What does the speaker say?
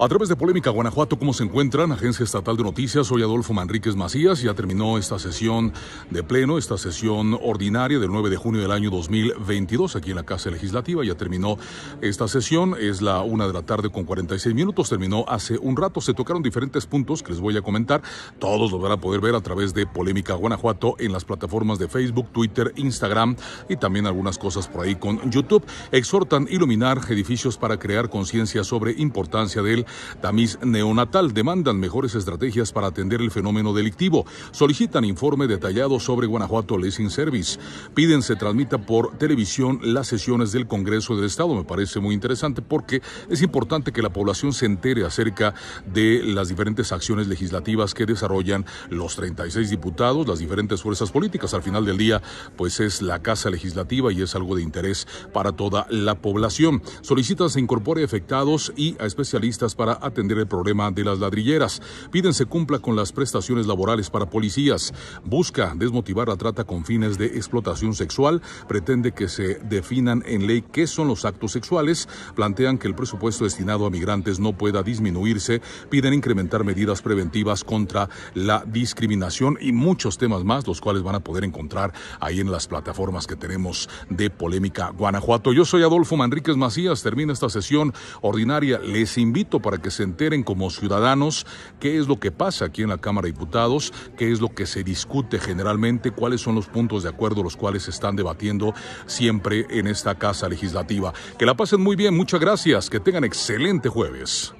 A través de Polémica Guanajuato, ¿cómo se encuentran? Agencia Estatal de Noticias, soy Adolfo Manríquez Macías. Ya terminó esta sesión de pleno, esta sesión ordinaria del 9 de junio del año 2022 aquí en la Casa Legislativa. Ya terminó esta sesión, es la una de la tarde con 46 minutos. Terminó hace un rato, se tocaron diferentes puntos que les voy a comentar. Todos lo van a poder ver a través de Polémica Guanajuato en las plataformas de Facebook, Twitter, Instagram y también algunas cosas por ahí con YouTube. Exhortan iluminar edificios para crear conciencia sobre importancia del Tamiz Neonatal demandan mejores estrategias para atender el fenómeno delictivo. Solicitan informe detallado sobre Guanajuato Leasing Service. Piden se transmita por televisión las sesiones del Congreso del Estado. Me parece muy interesante porque es importante que la población se entere acerca de las diferentes acciones legislativas que desarrollan los 36 diputados, las diferentes fuerzas políticas. Al final del día, pues es la Casa Legislativa y es algo de interés para toda la población. Solicitan se incorpore afectados y a especialistas para atender el problema de las ladrilleras. Piden se cumpla con las prestaciones laborales para policías. Busca desmotivar la trata con fines de explotación sexual. Pretende que se definan en ley qué son los actos sexuales. Plantean que el presupuesto destinado a migrantes no pueda disminuirse. Piden incrementar medidas preventivas contra la discriminación y muchos temas más, los cuales van a poder encontrar ahí en las plataformas que tenemos de Polémica Guanajuato. Yo soy Adolfo Manríquez Macías. Termina esta sesión ordinaria. Les invito para que se enteren como ciudadanos qué es lo que pasa aquí en la Cámara de Diputados, qué es lo que se discute generalmente, cuáles son los puntos de acuerdo los cuales se están debatiendo siempre en esta Casa Legislativa. Que la pasen muy bien, muchas gracias, que tengan excelente jueves.